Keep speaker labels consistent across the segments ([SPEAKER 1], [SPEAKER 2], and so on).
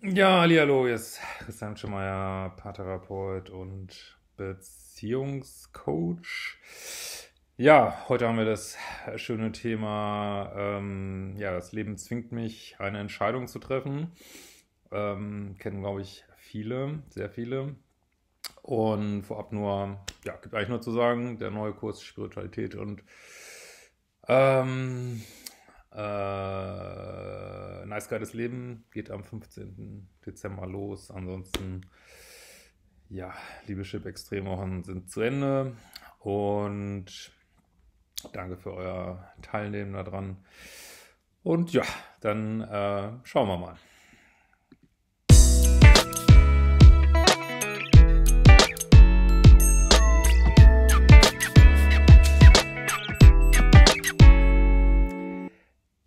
[SPEAKER 1] Ja, hallo, hier ist Christian Schemeier, Paartherapeut und Beziehungscoach. Ja, heute haben wir das schöne Thema, ähm, ja, das Leben zwingt mich, eine Entscheidung zu treffen. Ähm, kennen, glaube ich, viele, sehr viele. Und vorab nur, ja, gibt eigentlich nur zu sagen, der neue Kurs Spiritualität und ähm, äh, nice Geiles Leben geht am 15. Dezember los. Ansonsten, ja, liebe Liebeschip Extremwochen sind zu Ende. Und danke für euer Teilnehmen daran. Und ja, dann äh, schauen wir mal.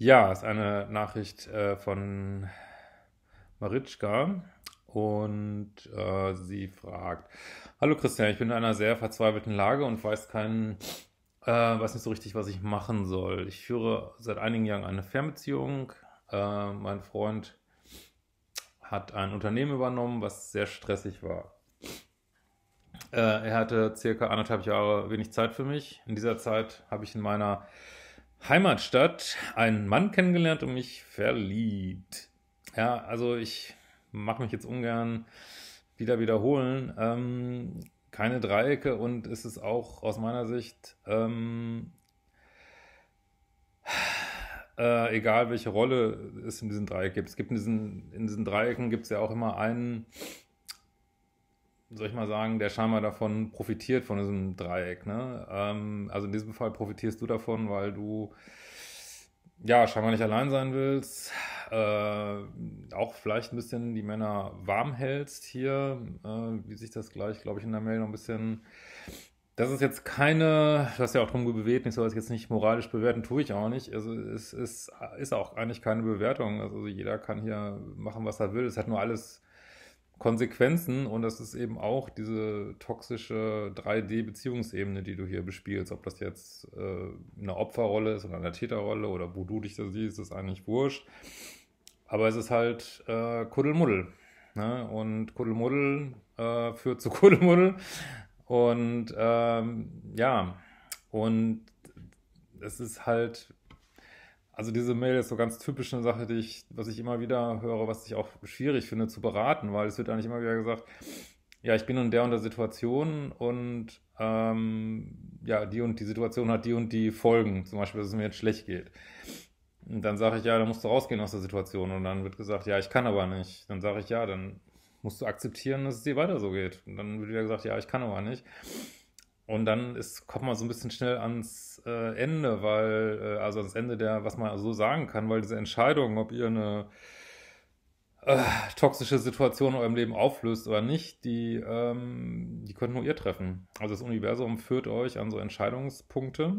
[SPEAKER 1] Ja, ist eine Nachricht äh, von Maritschka und äh, sie fragt: Hallo Christian, ich bin in einer sehr verzweifelten Lage und weiß keinen, äh, weiß nicht so richtig, was ich machen soll. Ich führe seit einigen Jahren eine Fernbeziehung. Äh, mein Freund hat ein Unternehmen übernommen, was sehr stressig war. Äh, er hatte circa anderthalb Jahre wenig Zeit für mich. In dieser Zeit habe ich in meiner Heimatstadt einen Mann kennengelernt und mich verliebt. Ja, also ich mache mich jetzt ungern wieder wiederholen. Ähm, keine Dreiecke und ist es auch aus meiner Sicht ähm, äh, egal, welche Rolle es in diesem Dreieck gibt. Es gibt in diesen, in diesen Dreiecken gibt es ja auch immer einen soll ich mal sagen, der scheinbar davon profitiert, von diesem Dreieck. Ne? Ähm, also in diesem Fall profitierst du davon, weil du ja scheinbar nicht allein sein willst, äh, auch vielleicht ein bisschen die Männer warm hältst hier, äh, wie sich das gleich, glaube ich, in der Mail noch ein bisschen. Das ist jetzt keine, du hast ja auch drum gebeten, ich soll das jetzt nicht moralisch bewerten, tue ich auch nicht. Also es ist, ist auch eigentlich keine Bewertung. Also jeder kann hier machen, was er will. Es hat nur alles Konsequenzen und das ist eben auch diese toxische 3D-Beziehungsebene, die du hier bespielst. Ob das jetzt äh, eine Opferrolle ist oder eine Täterrolle oder wo du dich da siehst, ist eigentlich wurscht. Aber es ist halt äh, Kuddelmuddel. Ne? Und Kuddelmuddel äh, führt zu Kuddelmuddel. Und ähm, ja, und es ist halt also diese Mail ist so ganz typisch eine Sache, die ich, was ich immer wieder höre, was ich auch schwierig finde zu beraten, weil es wird eigentlich immer wieder gesagt, ja, ich bin in der und der Situation und ähm, ja, die und die Situation hat die und die Folgen, zum Beispiel, dass es mir jetzt schlecht geht. Und dann sage ich, ja, dann musst du rausgehen aus der Situation. Und dann wird gesagt, ja, ich kann aber nicht. Dann sage ich, ja, dann musst du akzeptieren, dass es dir weiter so geht. Und dann wird wieder gesagt, ja, ich kann aber nicht. Und dann ist, kommt man so ein bisschen schnell ans äh, Ende, weil, äh, also ans Ende der, was man so sagen kann, weil diese Entscheidung, ob ihr eine äh, toxische Situation in eurem Leben auflöst oder nicht, die, ähm, die könnt nur ihr treffen. Also das Universum führt euch an so Entscheidungspunkte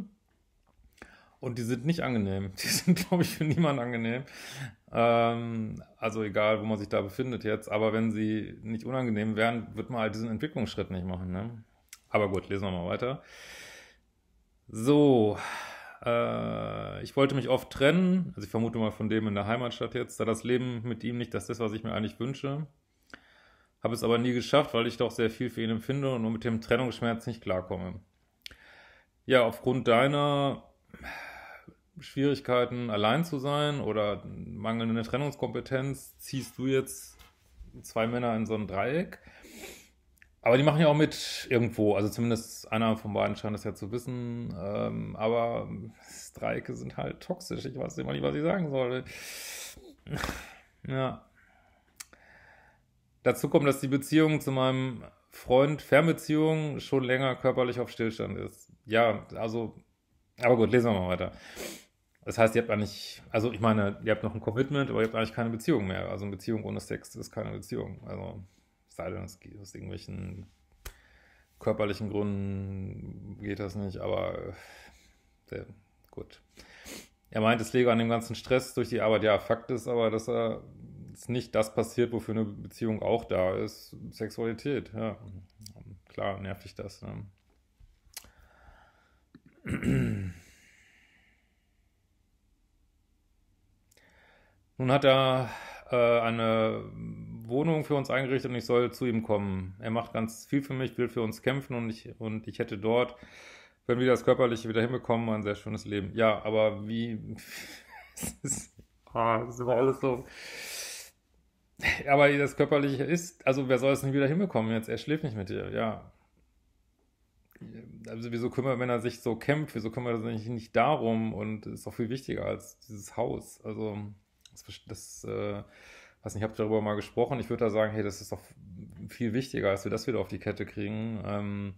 [SPEAKER 1] und die sind nicht angenehm. Die sind, glaube ich, für niemanden angenehm. Ähm, also egal, wo man sich da befindet jetzt, aber wenn sie nicht unangenehm wären, wird man halt diesen Entwicklungsschritt nicht machen, ne? Aber gut, lesen wir mal weiter. So, äh, ich wollte mich oft trennen, also ich vermute mal von dem in der Heimatstadt jetzt, da das Leben mit ihm nicht das ist, was ich mir eigentlich wünsche. Habe es aber nie geschafft, weil ich doch sehr viel für ihn empfinde und nur mit dem Trennungsschmerz nicht klarkomme. Ja, aufgrund deiner Schwierigkeiten, allein zu sein oder mangelnde Trennungskompetenz, ziehst du jetzt zwei Männer in so ein Dreieck. Aber die machen ja auch mit irgendwo. Also zumindest einer von beiden scheint es ja zu wissen. Ähm, aber Streike sind halt toxisch. Ich weiß immer nicht, was ich sagen soll. ja. Dazu kommt, dass die Beziehung zu meinem Freund, Fernbeziehung, schon länger körperlich auf Stillstand ist. Ja, also, aber gut, lesen wir mal weiter. Das heißt, ihr habt eigentlich, also ich meine, ihr habt noch ein Commitment, aber ihr habt eigentlich keine Beziehung mehr. Also eine Beziehung ohne Sex ist keine Beziehung. Also sei denn, es geht aus irgendwelchen körperlichen Gründen geht das nicht, aber sehr äh, gut. Er meint, es läge an dem ganzen Stress durch die Arbeit. Ja, Fakt ist aber, dass er ist nicht das passiert, wofür eine Beziehung auch da ist. Sexualität, ja. Klar, nervt dich das. Ne? Nun hat er äh, eine Wohnung für uns eingerichtet und ich soll zu ihm kommen. Er macht ganz viel für mich, will für uns kämpfen und ich, und ich hätte dort, wenn wir das Körperliche wieder hinbekommen, ein sehr schönes Leben. Ja, aber wie. Es ist, ah, das ist immer alles so. Aber das Körperliche ist, also wer soll es nicht wieder hinbekommen jetzt? Er schläft nicht mit dir, ja. Also wieso kümmert, wenn er sich so kämpft, wieso kümmert er sich nicht darum und ist doch viel wichtiger als dieses Haus. Also das, das äh, weiß nicht, ich habe darüber mal gesprochen. Ich würde da sagen, hey, das ist doch viel wichtiger, als wir das wieder auf die Kette kriegen. Ähm,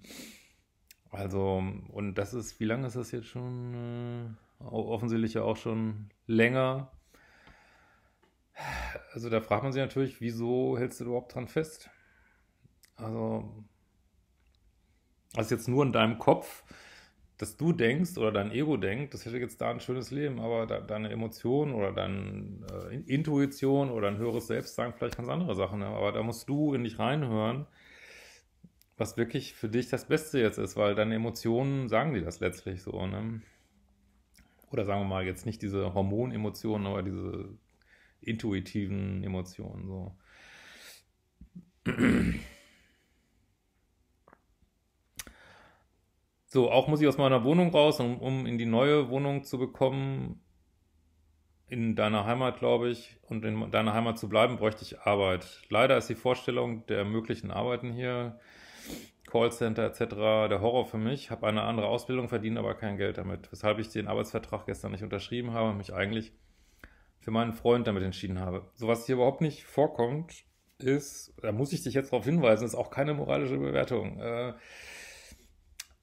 [SPEAKER 1] also, und das ist, wie lange ist das jetzt schon? Äh, offensichtlich ja auch schon länger. Also, da fragt man sich natürlich, wieso hältst du überhaupt dran fest? Also, das ist jetzt nur in deinem Kopf dass du denkst oder dein Ego denkt, das hätte jetzt da ein schönes Leben, aber da, deine Emotionen oder deine äh, Intuition oder ein höheres Selbst sagen vielleicht ganz andere Sachen. Ne? Aber da musst du in dich reinhören, was wirklich für dich das Beste jetzt ist, weil deine Emotionen sagen dir das letztlich so. Ne? Oder sagen wir mal jetzt nicht diese Hormonemotionen, aber diese intuitiven Emotionen so. So, auch muss ich aus meiner Wohnung raus, um, um in die neue Wohnung zu bekommen, in deiner Heimat, glaube ich, und in deiner Heimat zu bleiben, bräuchte ich Arbeit. Leider ist die Vorstellung der möglichen Arbeiten hier, Callcenter etc., der Horror für mich. Habe eine andere Ausbildung, verdiene aber kein Geld damit, weshalb ich den Arbeitsvertrag gestern nicht unterschrieben habe und mich eigentlich für meinen Freund damit entschieden habe. So was hier überhaupt nicht vorkommt, ist, da muss ich dich jetzt darauf hinweisen, ist auch keine moralische Bewertung. Äh,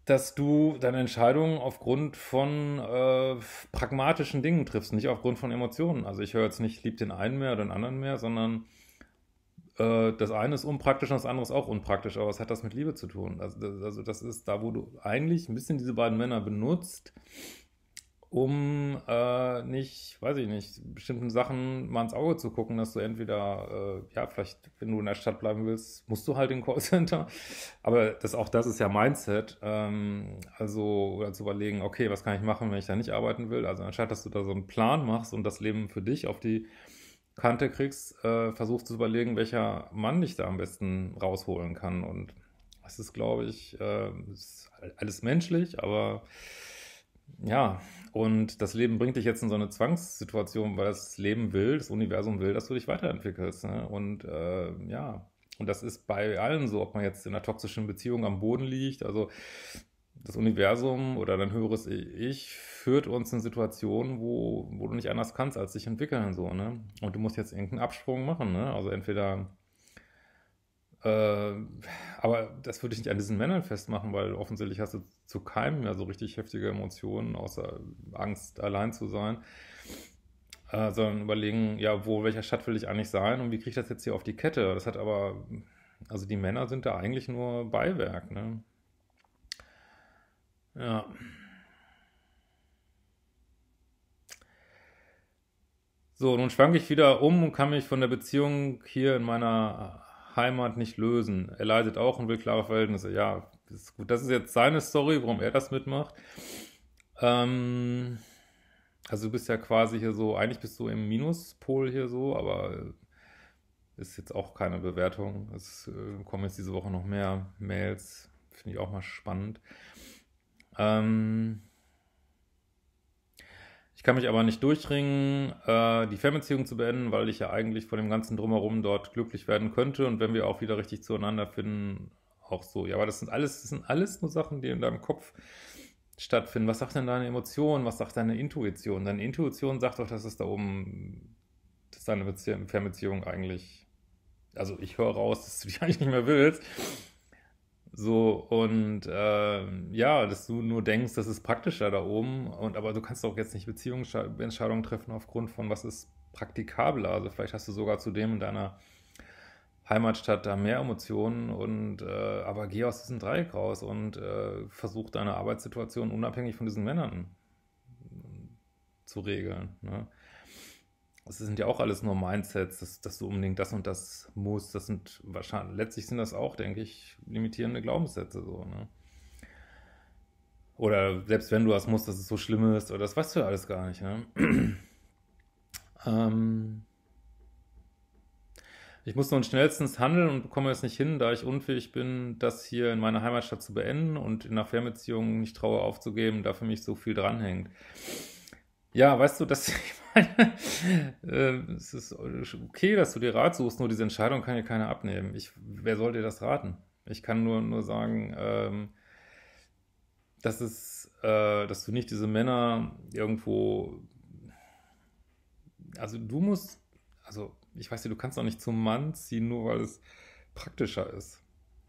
[SPEAKER 1] dass du deine Entscheidungen aufgrund von äh, pragmatischen Dingen triffst, nicht aufgrund von Emotionen. Also ich höre jetzt nicht, lieb den einen mehr oder den anderen mehr, sondern äh, das eine ist unpraktisch und das andere ist auch unpraktisch. Aber was hat das mit Liebe zu tun? Also, also das ist da, wo du eigentlich ein bisschen diese beiden Männer benutzt, um äh, nicht, weiß ich nicht, bestimmten Sachen mal ins Auge zu gucken, dass du entweder, äh, ja, vielleicht, wenn du in der Stadt bleiben willst, musst du halt in Callcenter. Aber das auch das ist ja Mindset. Ähm, also, oder zu überlegen, okay, was kann ich machen, wenn ich da nicht arbeiten will? Also anstatt, dass du da so einen Plan machst und das Leben für dich auf die Kante kriegst, äh, versuchst zu überlegen, welcher Mann dich da am besten rausholen kann. Und das ist, glaube ich, äh, ist alles menschlich, aber ja, und das Leben bringt dich jetzt in so eine Zwangssituation, weil das Leben will, das Universum will, dass du dich weiterentwickelst. Ne? Und äh, ja, und das ist bei allen so, ob man jetzt in einer toxischen Beziehung am Boden liegt. Also das Universum oder dein höheres Ich führt uns in Situationen, wo, wo du nicht anders kannst, als dich entwickeln. So, ne? Und du musst jetzt irgendeinen Absprung machen. Ne? Also entweder äh, aber das würde ich nicht an diesen Männern festmachen, weil offensichtlich hast du zu keinem mehr so richtig heftige Emotionen, außer Angst, allein zu sein. Äh, sondern überlegen, ja, wo, welcher Stadt will ich eigentlich sein und wie kriege ich das jetzt hier auf die Kette? Das hat aber, also die Männer sind da eigentlich nur Beiwerk, ne? Ja. So, nun schwank ich wieder um und kann mich von der Beziehung hier in meiner Heimat nicht lösen. Er leidet auch und will klare Verhältnisse. Ja, ist gut. Das ist jetzt seine Story, warum er das mitmacht. Ähm, also du bist ja quasi hier so, eigentlich bist du im Minuspol hier so, aber äh, ist jetzt auch keine Bewertung. Es äh, kommen jetzt diese Woche noch mehr Mails. Finde ich auch mal spannend. Ähm, ich kann mich aber nicht durchringen, äh, die Fernbeziehung zu beenden, weil ich ja eigentlich von dem ganzen Drumherum dort glücklich werden könnte und wenn wir auch wieder richtig zueinander finden, auch so. Ja, aber das sind alles, das sind alles nur Sachen, die in deinem Kopf stattfinden. Was sagt denn deine Emotion? Was sagt deine Intuition? Deine Intuition sagt doch, dass es da oben, dass deine Bezie Fernbeziehung eigentlich, also ich höre raus, dass du dich eigentlich nicht mehr willst. So, und äh, ja, dass du nur denkst, das ist praktischer da oben, und aber du kannst auch jetzt nicht Beziehungsentscheidungen treffen aufgrund von was ist praktikabler. Also vielleicht hast du sogar zudem in deiner Heimatstadt da mehr Emotionen und äh, aber geh aus diesem Dreieck raus und äh, versuch deine Arbeitssituation unabhängig von diesen Männern zu regeln. Ne? das sind ja auch alles nur Mindsets, dass, dass du unbedingt das und das musst. Das sind wahrscheinlich, letztlich sind das auch, denke ich, limitierende Glaubenssätze so, ne? Oder selbst wenn du was musst, dass es so schlimm ist, oder das weißt du ja alles gar nicht, ne? ähm ich muss nun schnellstens handeln und bekomme es nicht hin, da ich unfähig bin, das hier in meiner Heimatstadt zu beenden und in einer Fernbeziehung nicht traue aufzugeben, da für mich so viel dranhängt. Ja, weißt du, dass das, äh, es ist okay, dass du dir Rat suchst, nur diese Entscheidung kann dir keiner abnehmen. Ich, wer soll dir das raten? Ich kann nur, nur sagen, ähm, dass, es, äh, dass du nicht diese Männer irgendwo. Also, du musst. Also, ich weiß nicht, du kannst auch nicht zum Mann ziehen, nur weil es praktischer ist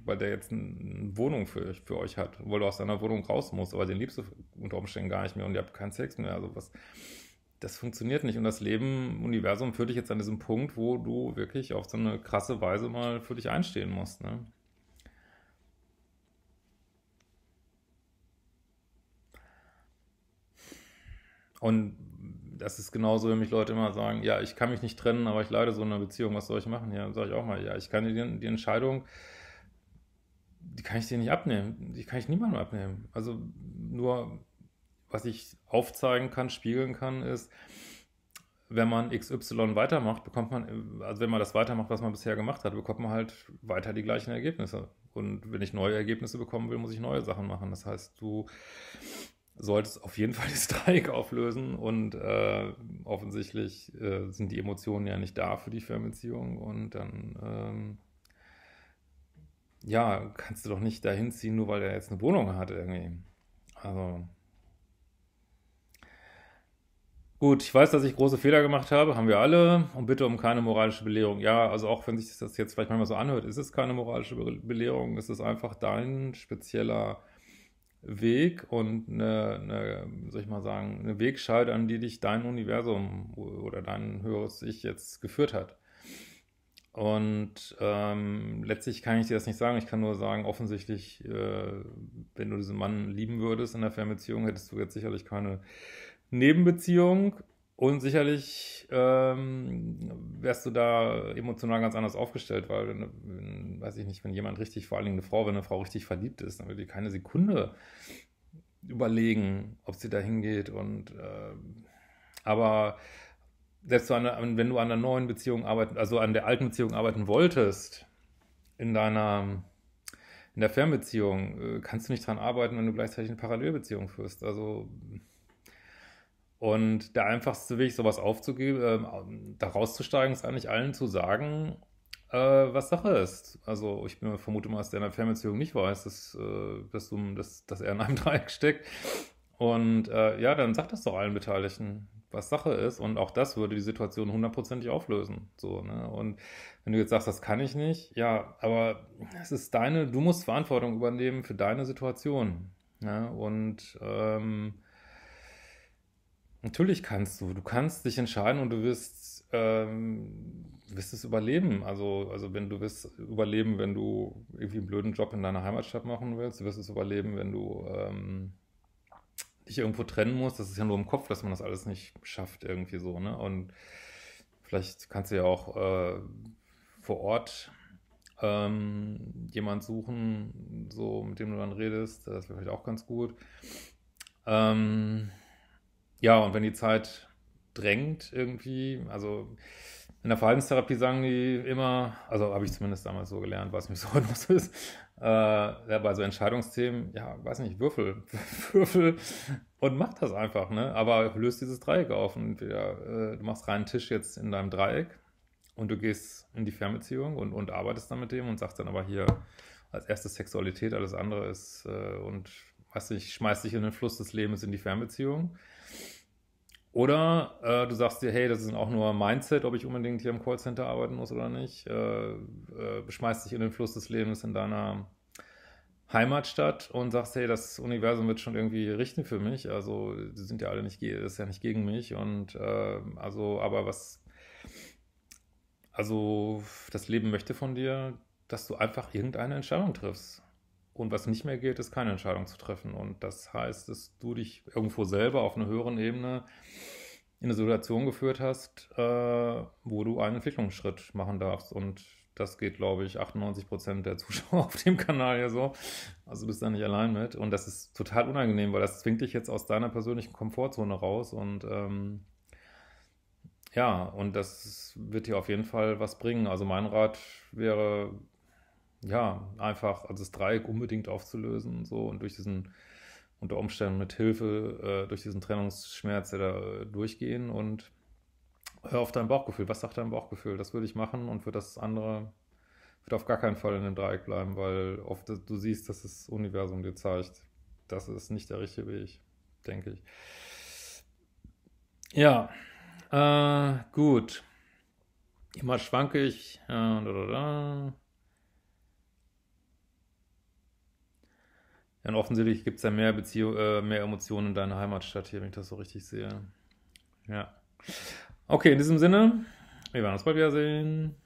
[SPEAKER 1] weil der jetzt eine Wohnung für, für euch hat, obwohl du aus deiner Wohnung raus musst, aber den liebst du unter Umständen gar nicht mehr und ihr habt keinen Sex mehr. Also was, das funktioniert nicht. Und das Leben, Universum führt dich jetzt an diesem Punkt, wo du wirklich auf so eine krasse Weise mal für dich einstehen musst. Ne? Und das ist genauso, wenn mich Leute immer sagen, ja, ich kann mich nicht trennen, aber ich leide so in einer Beziehung, was soll ich machen? Ja, sage ich auch mal, ja, ich kann dir die Entscheidung, die kann ich dir nicht abnehmen. Die kann ich niemandem abnehmen. Also nur, was ich aufzeigen kann, spiegeln kann, ist, wenn man XY weitermacht, bekommt man, also wenn man das weitermacht, was man bisher gemacht hat, bekommt man halt weiter die gleichen Ergebnisse. Und wenn ich neue Ergebnisse bekommen will, muss ich neue Sachen machen. Das heißt, du solltest auf jeden Fall das Dreieck auflösen und äh, offensichtlich äh, sind die Emotionen ja nicht da für die Fernbeziehung und dann. Ähm, ja, kannst du doch nicht dahin ziehen, nur weil er jetzt eine Wohnung hat irgendwie. Also. Gut, ich weiß, dass ich große Fehler gemacht habe, haben wir alle. Und bitte um keine moralische Belehrung. Ja, also auch wenn sich das jetzt vielleicht manchmal so anhört, ist es keine moralische Be Belehrung. Es ist einfach dein spezieller Weg und eine, eine, soll ich mal sagen, eine Wegscheide, an die dich dein Universum oder dein höheres Ich jetzt geführt hat. Und ähm, letztlich kann ich dir das nicht sagen. Ich kann nur sagen, offensichtlich, äh, wenn du diesen Mann lieben würdest in der Fernbeziehung, hättest du jetzt sicherlich keine Nebenbeziehung. Und sicherlich ähm, wärst du da emotional ganz anders aufgestellt, weil, wenn, weiß ich nicht, wenn jemand richtig, vor allen Dingen eine Frau, wenn eine Frau richtig verliebt ist, dann würde die keine Sekunde überlegen, ob sie da hingeht. Und äh, aber selbst wenn du an der neuen Beziehung arbeiten, also an der alten Beziehung arbeiten wolltest, in deiner in der Fernbeziehung äh, kannst du nicht dran arbeiten, wenn du gleichzeitig eine Parallelbeziehung führst. Also und der einfachste Weg, sowas aufzugeben, ähm, da rauszusteigen, ist eigentlich allen zu sagen, äh, was Sache ist. Also ich vermute mal, dass der in der Fernbeziehung nicht weiß, dass, äh, dass, du, dass, dass er in einem Dreieck steckt. Und äh, ja, dann sag das doch allen Beteiligten was Sache ist. Und auch das würde die Situation hundertprozentig auflösen. So, ne? Und wenn du jetzt sagst, das kann ich nicht, ja, aber es ist deine, du musst Verantwortung übernehmen für deine Situation. Ne? Und ähm, natürlich kannst du, du kannst dich entscheiden und du wirst, ähm, wirst es überleben. Also, also wenn du wirst überleben, wenn du irgendwie einen blöden Job in deiner Heimatstadt machen willst, du wirst es überleben, wenn du ähm, dich irgendwo trennen musst. Das ist ja nur im Kopf, dass man das alles nicht schafft, irgendwie so, ne? Und vielleicht kannst du ja auch äh, vor Ort ähm, jemand suchen, so mit dem du dann redest. Das wäre vielleicht auch ganz gut. Ähm, ja, und wenn die Zeit drängt irgendwie, also in der Verhaltenstherapie sagen die immer, also habe ich zumindest damals so gelernt, weiß nicht, wie es heute noch so ist, äh, bei so Entscheidungsthemen, ja, weiß nicht, Würfel, Würfel und mach das einfach, ne? Aber löst dieses Dreieck auf und wieder, äh, du machst reinen Tisch jetzt in deinem Dreieck und du gehst in die Fernbeziehung und, und arbeitest dann mit dem und sagst dann aber hier als erstes Sexualität, alles andere ist äh, und weiß nicht, schmeißt dich in den Fluss des Lebens in die Fernbeziehung. Oder äh, du sagst dir, hey, das ist auch nur Mindset, ob ich unbedingt hier im Callcenter arbeiten muss oder nicht. Äh, äh, beschmeißt dich in den Fluss des Lebens in deiner Heimatstadt und sagst, hey, das Universum wird schon irgendwie richten für mich. Also, die sind ja alle nicht, das ist ja nicht gegen mich. Und äh, also, aber was, also, das Leben möchte von dir, dass du einfach irgendeine Entscheidung triffst. Und was nicht mehr geht, ist keine Entscheidung zu treffen. Und das heißt, dass du dich irgendwo selber auf einer höheren Ebene in eine Situation geführt hast, äh, wo du einen Entwicklungsschritt machen darfst. Und das geht, glaube ich, 98 Prozent der Zuschauer auf dem Kanal ja so. Also bist du da nicht allein mit. Und das ist total unangenehm, weil das zwingt dich jetzt aus deiner persönlichen Komfortzone raus. Und ähm, ja, und das wird dir auf jeden Fall was bringen. Also mein Rat wäre, ja, einfach also das Dreieck unbedingt aufzulösen so und durch diesen unter Umständen mit Hilfe äh, durch diesen Trennungsschmerz ja, da äh, durchgehen und hör auf dein Bauchgefühl. Was sagt dein Bauchgefühl? Das würde ich machen und für das andere wird auf gar keinen Fall in dem Dreieck bleiben, weil oft äh, du siehst, dass das Universum dir zeigt, das ist nicht der richtige Weg, denke ich. Ja, äh, gut. Immer schwanke ich. Äh, da, da, da. und offensichtlich gibt es ja mehr, Beziehung, äh, mehr Emotionen in deiner Heimatstadt hier, wenn ich das so richtig sehe. Ja. Okay, in diesem Sinne, wir werden uns bald wiedersehen.